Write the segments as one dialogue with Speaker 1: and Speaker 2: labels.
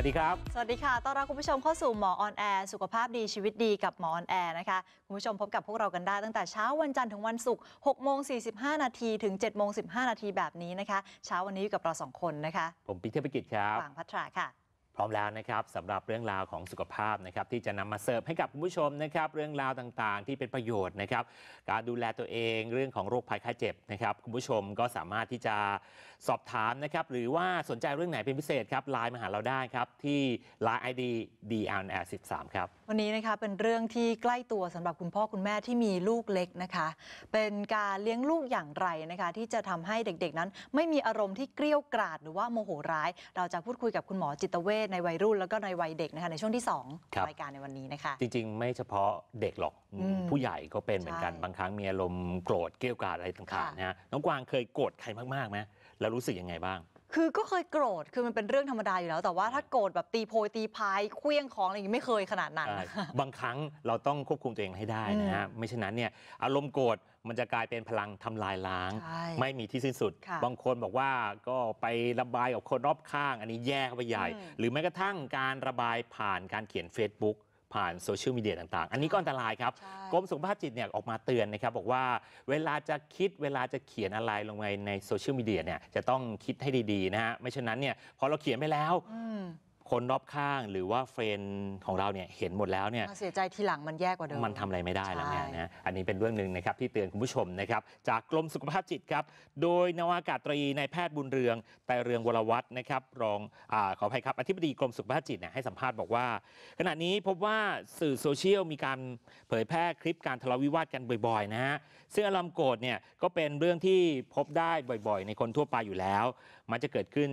Speaker 1: วัสดีครับ
Speaker 2: สวัสดีค่ะ ต้อนรับคุณผู้ชมเข้าสู่หมอออนแอร์ สุขภาพดี ชีวิตดีกับหมอออนแอร์นะคะ คุณผู้ชมพบกับพวกเรากันได้ตั้งแต่เช้าวันจันทร์ถึงวันศุกร์6โมง45 นาที ถึง7โมง15นาทีแบบนี้นะคะ เช้าวันนี้อยู่กับเราสองคนนะคะ
Speaker 1: ผมปิ๊กเทพกิจ ครับ ฝั่
Speaker 2: งพัทรา ค่ะ
Speaker 1: ร้อมแล้วนะครับสำหรับเรื่องราวของสุขภาพนะครับที่จะนำมาเสิร์ฟให้กับคุณผู้ชมนะครับเรื่องราวต่างๆ ที่เป็นประโยชน์นะครับการดูแลตัวเองเรื่องของโรคภัยไข้เจ็บนะครับคุณผู้ชมก็สามารถที่จะสอบถามนะครับหรือว่าสนใจเรื่องไหนเป็นพิเศษครับไลน์มาหาเราได้ครับ ที่ไลน์ไอดีดีอ r สิบสามครับ
Speaker 2: วันนี้นะคะเป็นเรื่องที่ใกล้ตัวสำหรับคุณพ่อคุณแม่ที่มีลูกเล็กนะคะเป็นการเลี้ยงลูกอย่างไรนะคะที่จะทำให้เด็กๆนั้น ไม่มีอารมณ์ที่เกลี้ยวกราดหรือว่าโมโหร้าย เราจะพูดคุยกับคุณหมอจิตเวชในวัยรุ่นแล้วก็ในวัยเด็กนะคะ ในช่วงที่2องรายการในวันนี้นะคะ จ
Speaker 1: ริงๆไม่เฉพาะเด็กหรอกผู้ใหญ่ก็เป็นเหมือนกันบางครั้งมีอารมณ์โกรธเกลียดกาดออะไรต่างๆนะฮะน้องกวางเคยโกรธใครมากๆไหมแล้วรู้สึกยังไงบ้าง
Speaker 2: คือก็เคยโกรธ คือมันเป็นเรื่องธรรมดาอยู่แล้ว แต่ว่าถ้าโกรธแบบตีโพยตีพายเคลี้ยงของอะไรอย่างนี้ไม่เคยขนาดนั้น
Speaker 1: บางครั้งเราต้องควบคุมตัวเองให้ได้นะฮะ ไม่เช่นนั้นเนี่ยอารมณ์โกรธมันจะกลายเป็นพลังทำลายล้าง ไม่มีที่สิ้นสุด บางคนบอกว่าก็ไประบายกับคนรอบข้าง อันนี้แย่เข้าไปใหญ่ หรือแม้กระทั่งการระบายผ่านการเขียน Facebook ผ่านโซเชียลมีเดียต่างๆ อันนี้ก็อันตรายครับ กรมสุขภาพจิตเนี่ยออกมาเตือนนะครับ บอกว่าเวลาจะคิดเวลาจะเขียนอะไรลงไปในโซเชียลมีเดียเนี่ยจะต้องคิดให้ดี ๆ นะฮะไม่เช่นนั้นเนี่ยพอเราเขียนไปแล้วคนรอบข้างหรือว่าเฟรนของเราเนี่ยเห็นหมดแล้วเนี่ยเ
Speaker 2: สียใจทีหลังมันแย่กว่าเดิมมันท
Speaker 1: ำอะไรไม่ได้แล้วเนี่ยนะอันนี้เป็นเรื่องหนึ่งนะครับที่เตือนคุณผู้ชมนะครับจากกรมสุขภาพจิตครับ โดยนวากาศตรีนายแพทย์บุญเรืองไตเรืองวรวัฒนนะครับรองอขออภัยครับอธิบดีกรมสุขภาพจิตเนี่ยให้สัมภาษณ์บอกว่า ขณะนี้พบว่าสื่อโซเชียลมีการเผยแพร่คลิปการทะเลาะวิวาทกันบ่อยๆนะฮะซึ่งอารมณ์โกรธเนี่ยก็เป็นเรื่องที่พบได้บ่อยๆ ในคนทั่วไปอยู่แล้ว มันจะเกิดขึ้น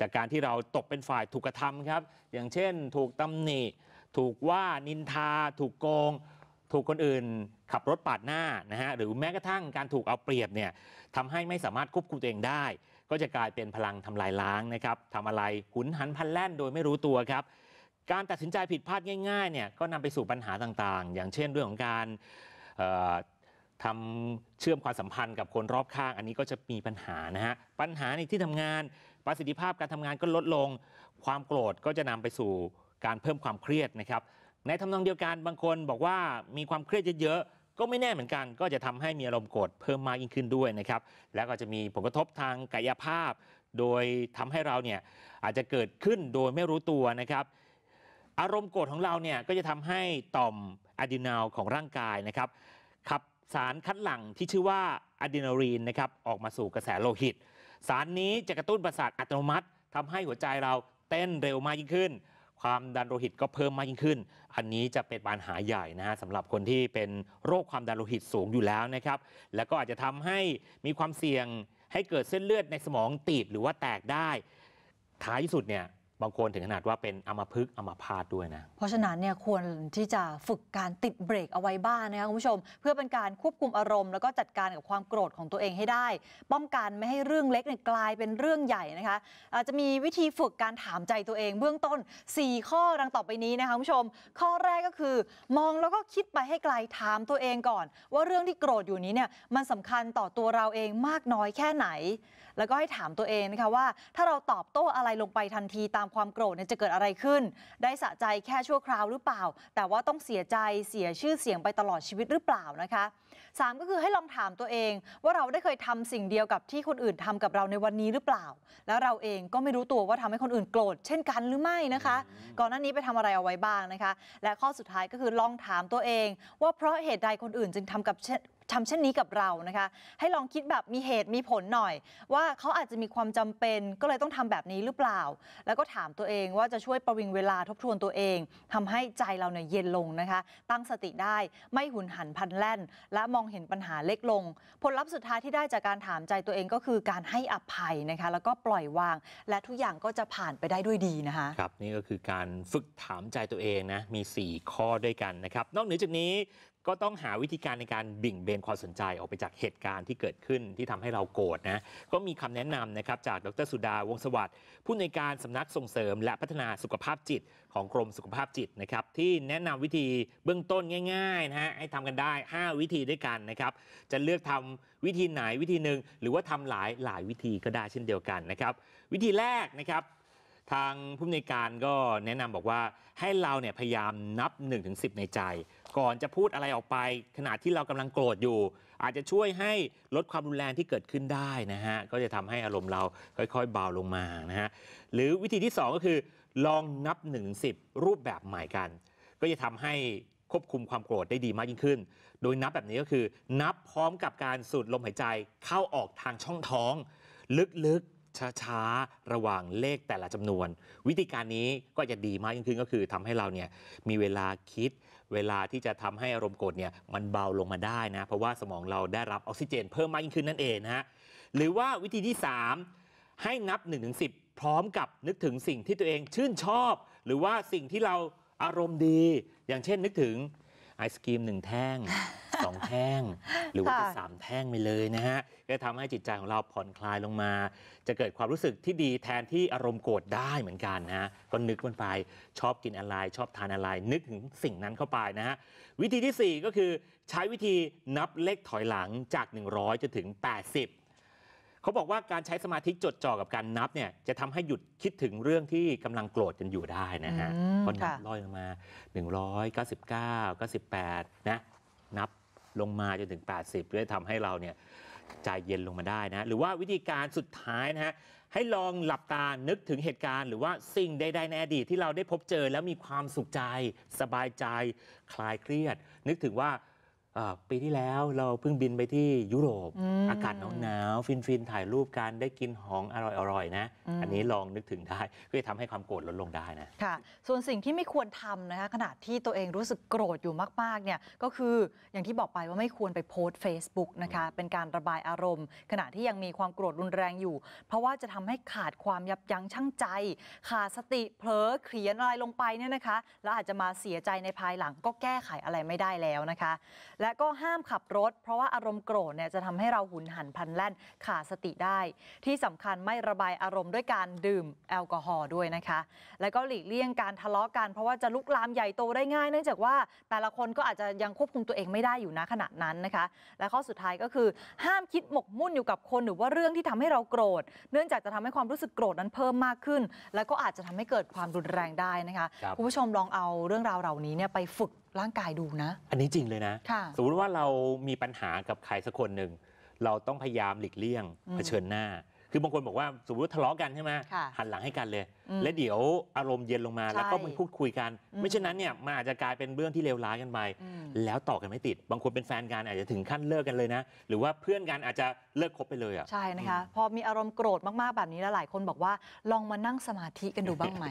Speaker 1: จากการที่เราตกเป็นฝ่ายถูกกระทำครับอย่างเช่นถูกตำหนิ ถูกว่านินทาถูกโกง ถูกคนอื่นขับรถปาดหน้านะฮะหรือแม้กระทั่งการถูกเอาเปรียบเนี่ยทำให้ไม่สามารถควบคุมตัวเองได้ ก็จะกลายเป็นพลังทำลายล้างนะครับทำอะไร หุนหันพันแล่นโดยไม่รู้ตัวครับ การตัดสินใจผิดพลาดง่ายๆเนี่ยก็นำไปสู่ปัญหาต่างๆ อย่างเช่นเรื่องของการทำเชื่อมความสัมพันธ์กับคนรอบข้างอันนี้ก็จะมีปัญหานะฮะปัญหาในที่ทำงานประสิทธิภาพการทำงานก็ลดลง ความโกรธก็จะนำไปสู่การเพิ่มความเครียดนะครับ ในทำนองเดียวกันบางคนบอกว่ามีความเครียดเยอะๆก็ไม่แน่เหมือนกัน ก็จะทำให้มีอารมณ์โกรธเพิ่มมากยิ่งขึ้นด้วยนะครับ แล้วก็จะมีผลกระทบทางกายภาพ โดยทำให้เราเนี่ยอาจจะเกิดขึ้นโดยไม่รู้ตัวนะครับ อารมณ์โกรธของเราเนี่ยก็จะทำให้ต่อมอะดรีนาลของร่างกายนะครับขับสารคัดหลั่งที่ชื่อว่าอะดรีนาลีนนะครับออกมาสู่กระแสโลหิต สารนี้จะกระตุ้นประสาทอัตโนมัติ ทำให้หัวใจเราเต้นเร็วมากยิ่งขึ้น ความดันโลหิตก็เพิ่มมากยิ่งขึ้น อันนี้จะเป็นปัญหาใหญ่นะฮะสำหรับคนที่เป็นโรคความดันโลหิตสูงอยู่แล้วนะครับ แล้วก็อาจจะทำให้มีความเสี่ยงให้เกิดเส้นเลือดในสมองตีบหรือว่าแตกได้ท้ายที่สุดเนี่ยบางคนถึงขนาดว่าเป็นอมพึกอมพาดด้วยนะ
Speaker 2: เพราะฉะนั้นเนี่ยควรที่จะฝึกการติดเบรกเอาไว้บ้างนะคะคุณผู้ชมเพื่อเป็นการควบคุมอารมณ์ แล้วก็จัดการกับความโกรธของตัวเองให้ได้ ป้องกันไม่ให้เรื่องเล็กเนี่ยกลายเป็นเรื่องใหญ่นะคะอาจจะมีวิธีฝึกการถามใจตัวเอง เบื้องต้น 4 ข้อดังต่อไปนี้นะคะคุณผู้ชมข้อแรกก็คือมองแล้วก็คิดไปให้ไกลถามตัวเองก่อน ว่าเรื่องที่โกรธอยู่นี้เนี่ยมันสำคัญต่อตัวเราเองมากน้อยแค่ไหนแล้วก็ให้ถามตัวเองนะคะว่าถ้าเราตอบโต้อะไรลงไปทันทีตามความโกรธเนี่ยจะเกิดอะไรขึ้นได้สะใจแค่ชั่วคราวหรือเปล่า แต่ว่าต้องเสียใจเสียชื่อเสียงไปตลอดชีวิตหรือเปล่านะคะ 3 ก็คือให้ลองถามตัวเอง ว่าเราได้เคยทำสิ่งเดียวกับที่คนอื่นทำกับเราในวันนี้หรือเปล่า แล้วเราเองก็ไม่รู้ตัว ว่าทำให้คนอื่นโกรธเช่นกันหรือไม่นะคะ ก่อนหน้านี้ไปทำอะไรเอาไว้บ้างนะคะ และข้อสุดท้ายก็คือลองถามตัวเอง ว่าเพราะเหตุใดคนอื่นจึงทำกับทำเช่นนี้กับเรานะคะ ให้ลองคิดแบบมีเหตุมีผลหน่อย ว่าเขาอาจจะมีความจำเป็นก็เลยต้องทำแบบนี้หรือเปล่า แล้วก็ถามตัวเองว่าจะช่วยประวิงเวลาทบทวนตัวเอง ทำให้ใจเราเนี่ยเย็นลงนะคะ ตั้งสติได้ไม่หุนหันพันแล่น และมองเห็นปัญหาเล็กลง ผลลัพธ์สุดท้ายที่ได้จากการถามใจตัวเองก็คือการให้อภัยนะคะแล้วก็ปล่อยวาง และทุกอย่างก็จะผ่านไปได้ด้วยดีนะคะค
Speaker 1: รับนี่ก็คือการฝึกถามใจตัวเองนะมี 4 ข้อด้วยกันนะครับนอกเหนือจากนี้ก็ต้องหาวิธีการในการ บิ่งเบนความสนใจออกไปจากเหตุการณ์ที่เกิดขึ้นที่ทำให้เราโกรธนะก็มีคำแนะนำนะครับจากดร สุดา วงสวัสดิ์ผู้ในการสำนักส่งเสริมและพัฒนาสุขภาพจิต ของกรมสุขภาพจิตนะครับ ที่แนะนำวิธีเบื้องต้นง่ายๆนะฮะให้ทำกันได้ 5 วิธีด้วยกันนะครับ จะเลือกทำวิธีไหนวิธีหนึ่งหรือว่าทำหลายหลายวิธีก็ได้เช่นเดียวกันนะครับวิธีแรกนะครับ ทางผู้ในการก็แนะนำบอกว่าให้เราเนี่ยพยายามนับ1-10 ในใจก่อนจะพูดอะไรออกไปขณะที่เรากำลังโกรธอยู่ อาจจะช่วยให้ลดความรุนแรงที่เกิดขึ้นได้นะฮะ ก็จะทำให้อารมณ์เราค่อยๆ เบาลงมานะฮะ หรือวิธีที่2ก็คือลองนับ1นึรูปแบบใหม่กัน ก็จะทำให้ควบคุมความโกรธได้ดีมากยิ่งขึ้น โดยนับแบบนี้ก็คือ นับพร้อมกับการสูดลมหายใจเข้าออกทางช่องท้อง ลึกๆช้า ๆ ระหว่างเลขแต่ละจำนวน วิธีการนี้ก็จะดีมากยิ่งขึ้นก็คือทำให้เราเนี่ยมีเวลาคิดเวลาที่จะทำให้อารมณ์โกรธเนี่ยมันเบาลงมาได้นะเพราะว่าสมองเราได้รับออกซิเจน เพิ่มมากยิ่งขึ้นนั่นเองนะฮะหรือว่าวิธีที่ 3 ให้นับ1นถึงสิพร้อมกับนึกถึงสิ่งที่ตัวเองชื่นชอบ หรือว่าสิ่งที่เราอารมณ์ดีอย่างเช่น นึกถึงไอศครีมหนึ่งแท่งสองแท่งหรือว่าจะสามแท่งไปเลยนะฮะ ก็ทำให้จิตใจของเราผ่อนคลายลงมา จะเกิดความรู้สึกที่ดีแทนที่อารมณ์โกรธได้เหมือนกันนะก็นึกมันไป ชอบกินอะไร ชอบทานอะไร นึกถึงสิ่งนั้นเข้าไปนะฮะ วิธีที่ 4 ก็คือ ใช้วิธีนับเลขถอยหลังจาก 100จนถึง 80 เขาบอกว่าการใช้สมาธิจดจ่อกับการนับเนี่ยจะทำให้หยุดคิดถึงเรื่องที่กำลังโกรธกันอยู่ได้นะฮะพอนับลอยลงมา199 98 นะลงมาจนถึง 80เพื่อทำให้เราเนี่ยใจเย็นลงมาได้นะ หรือว่าวิธีการสุดท้ายนะฮะ ให้ลองหลับตา นึกถึงเหตุการณ์ หรือว่าสิ่งใดๆในอดีตที่เราได้พบเจอแล้วมีความสุขใจ สบายใจ คลายเครียด นึกถึงว่าปีที่แล้วเราเพิ่งบินไปที่ยุโรป อากาศหนาวๆฟินๆถ่ายรูปกันได้กินของอร่อยๆนะอันนี้ลองนึกถึงได้ก็จะทำให้ความโกรธลดลงได้นะ
Speaker 2: ค่ะส่วนสิ่งที่ไม่ควรทำนะคะขณะที่ตัวเองรู้สึกโกรธอยู่มากๆเนี่ยก็คืออย่างที่บอกไปว่าไม่ควรไปโพสต์ Facebook นะคะเป็นการระบายอารมณ์ ขณะที่ยังมีความโกรธรุนแรงอยู่ เพราะว่าจะทำให้ขาดความยับยั้งชั่งใจ ขาดสติเผลอเขียนอะไรลงไปเนี่ยนะคะแล้วอาจจะมาเสียใจในภายหลังก็แก้ไขอะไรไม่ได้แล้วนะคะและและก็ห้ามขับรถ เพราะว่าอารมณ์โกรธเนี่ยจะทำให้เราหุนหันพันแล่นขาดสติได้ ที่สำคัญไม่ระบายอารมณ์ด้วยการดื่มแอลกอฮอล์ด้วยนะคะ และก็หลีกเลี่ยงการทะเลาะกัน เพราะว่าจะลุกลามใหญ่โตได้ง่ายเนื่องจากว่าแต่ละคนก็อาจจะยังควบคุมตัวเองไม่ได้อยู่นะขณะนั้นนะคะ และข้อสุดท้ายก็คือห้ามคิดหมกมุ่นอยู่กับคนหรือว่าเรื่องที่ทำให้เราโกรธเนื่องจากจะทำให้ความรู้สึกโกรธนั้นเพิ่มมากขึ้น และก็อาจจะทำให้เกิดความรุนแรงได้นะคะคุณผู้ชมลองเอาเรื่องราวเหล่านี้เนี่ยไปฝึกร่างกายดูนะ
Speaker 1: อันนี้จริงเลยนะ สมมติว่าเรามีปัญหากับใครสักคนหนึ่ง เราต้องพยายามหลีกเลี่ยง เผชิญหน้าคือบางคนบอกว่าสมมติว่าทะเลาะกันใช่ไหมหันหลังให้กันเลย และเดี๋ยวอารมณ์เย็นลงมาแล้วก็มันพูดคุยกัน ไม่เช่นนั้นเนี่ยมันอาจจะกลายเป็นเรื่องที่เลวร้ายกันไปแล้วต่อกันไม่ติดบางคนเป็นแฟนกันอาจจะถึงขั้นเลิกกันเลยนะหรือว่าเพื่อนกันอาจจะเลิกคบไปเลยอ่ะใช
Speaker 2: ่นะคะพอมีอารมณ์โกรธมาก ๆ แบบนี้แล้วหลายคนบอกว่าลองมานั่งสมาธิกันดูบ้างไหม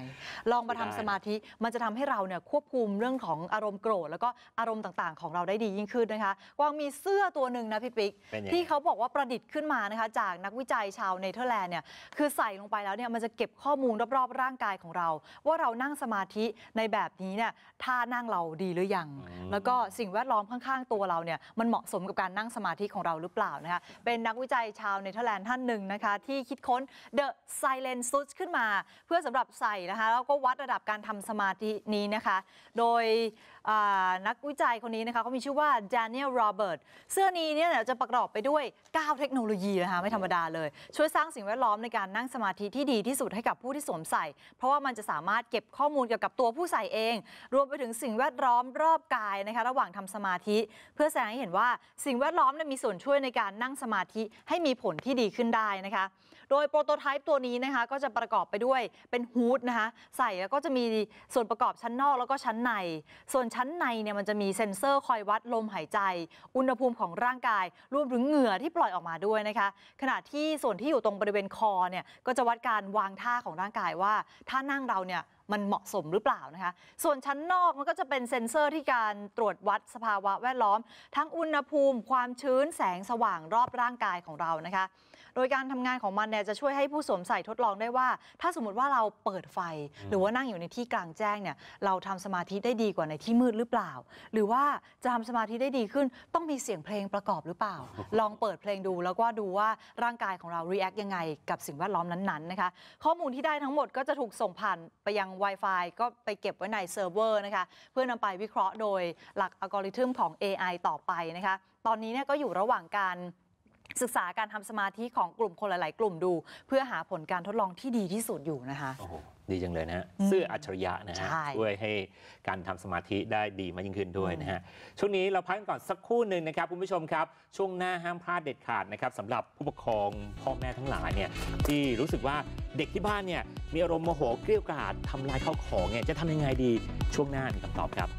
Speaker 2: ลองมาทำาสมาธิมันจะทำให้เราเนี่ยควบคุมเรื่องของอารมณ์โกรธ แล้วก็อารมณ์ต่างๆ ของเราได้ดียิ่งขึ้นนะคะกวางมีเสื้อตัวหนึ่งนะพี่ปิ๊กที่เขาบอกว่าประดิษฐ์ขึ้นมานะคะจากนักวิจัยชาวเนเธอร์แลนด์เนี่ยคือใส่ลงไปแล้วเนี่ยมันจะเก็บข้อมูลรอบๆร่างกายของเรา ว่าเรานั่งสมาธิในแบบนี้เนี่ยท่านั่งเราดีหรือยังแล้วก็สิ่งแวดล้อมข้างๆตัวเราเนี่ยมันเหมาะสมกับการนั่งสมาธิของเราหรือเปล่านะคะเป็นนักวิจัยชาวเนเธอร์แลนด์ท่านหนึ่งนะคะ ที่คิดค้น The s i l e n น s u ชขึ้นมาเพื่อสำหรับใส่นะคะ แล้วก็วัดระดับการทำสมาธินี้นะคะ โดยนักวิจัยคนนี้นะคะเขามีชื่อว่าเนียลโรเบิร์ตเสื้อนี้เนี่ยจะประกอบไปด้วย 9 เทคโนโลยีนะคะไม่ธรรมดาเลย ช่วยสร้างสิ่งแวดล้อมในการนั่งสมาธิที่ดีที่สุดให้กับผู้ที่สวมใส่ เพราะว่ามันจะสามารถเก็บข้อมูลเกี่ยวกับตัวผู้ใส่เอง รวมไปถึงสิ่งแวดล้อมรอบกายนะคะระหว่างทำสมาธิ เพื่อแสดงให้เห็นว่าสิ่งแวดล้อมมีส่วนช่วยในการนั่งสมาธิให้มีผลที่ดีขึ้นได้นะคะโดยโปรโตไทป์ตัวนี้นะคะก็จะประกอบไปด้วยเป็นฮูดนะคะใส่แล้วก็จะมีส่วนประกอบชั้นนอกแล้วก็ชั้นใน ส่วนชั้นในเนี่ยมันจะมีเซ็นเซอร์คอยวัดลมหายใจ อุณหภูมิของร่างกายรวมถึงเหงื่อที่ปล่อยออกมาด้วยนะคะ ขณะที่ส่วนที่อยู่ตรงบริเวณคอเนี่ยก็จะวัดการวางท่าของร่างกายว่าท่านั่งเราเนี่ยมันเหมาะสมหรือเปล่านะคะ ส่วนชั้นนอกมันก็จะเป็นเซ็นเซอร์ที่การตรวจวัดสภาวะแวดล้อม ทั้งอุณหภูมิความชื้นแสงสว่างรอบร่างกายของเรานะคะโดยการทำงานของมันเนี่ยจะช่วยให้ผู้สวมใส่ทดลองได้ว่า ถ้าสมมติว่าเราเปิดไฟ หรือว่านั่งอยู่ในที่กลางแจ้งเนี่ยเราทำสมาธิได้ดีกว่าในที่มืดหรือเปล่า หรือว่าจะทำสมาธิได้ดีขึ้น ต้องมีเสียงเพลงประกอบหรือเปล่า ลองเปิดเพลงดู แล้วก็ดูว่าร่างกายของเรารีแอคยังไงกับสิ่งแวดล้อมนั้นๆนะคะข้อมูลที่ได้ทั้งหมดก็จะถูกส่งผ่านไปยัง Wi-Fi ก็ไปเก็บไว้ในเซิร์ฟเวอร์นะคะเพื่อนำไปวิเคราะห์โดยหลักอัลกอริทึมของ AI ต่อไปนะคะตอนนี้เนี่ยก็อยู่ระหว่างการศึกษาการทำสมาธิของกลุ่มคนหลาย ๆ กลุ่มดู เพื่อหาผลการทดลองที่ดีที่สุดอยู่นะคะโอ้โห
Speaker 1: ดีจังเลยนะฮะเสื้ออัจฉริยะนะฮะช่วยให้การทำสมาธิได้ดีมากยิ่งขึ้นด้วยนะฮะช่วงนี้เราพักกันก่อนสักครู่หนึ่งนะครับคุณผู้ชมครับ ช่วงหน้าห้ามพลาดเด็ดขาดนะครับสำหรับผู้ปกครองพ่อแม่ทั้งหลายเนี่ยที่รู้สึกว่าเด็กที่บ้านเนี่ยมีอารมณ์โมโหเกลี้ยกล่อมทำลายข้าวของเนี่ยจะทำยังไงดีช่วงหน้ามีคำตอบครับ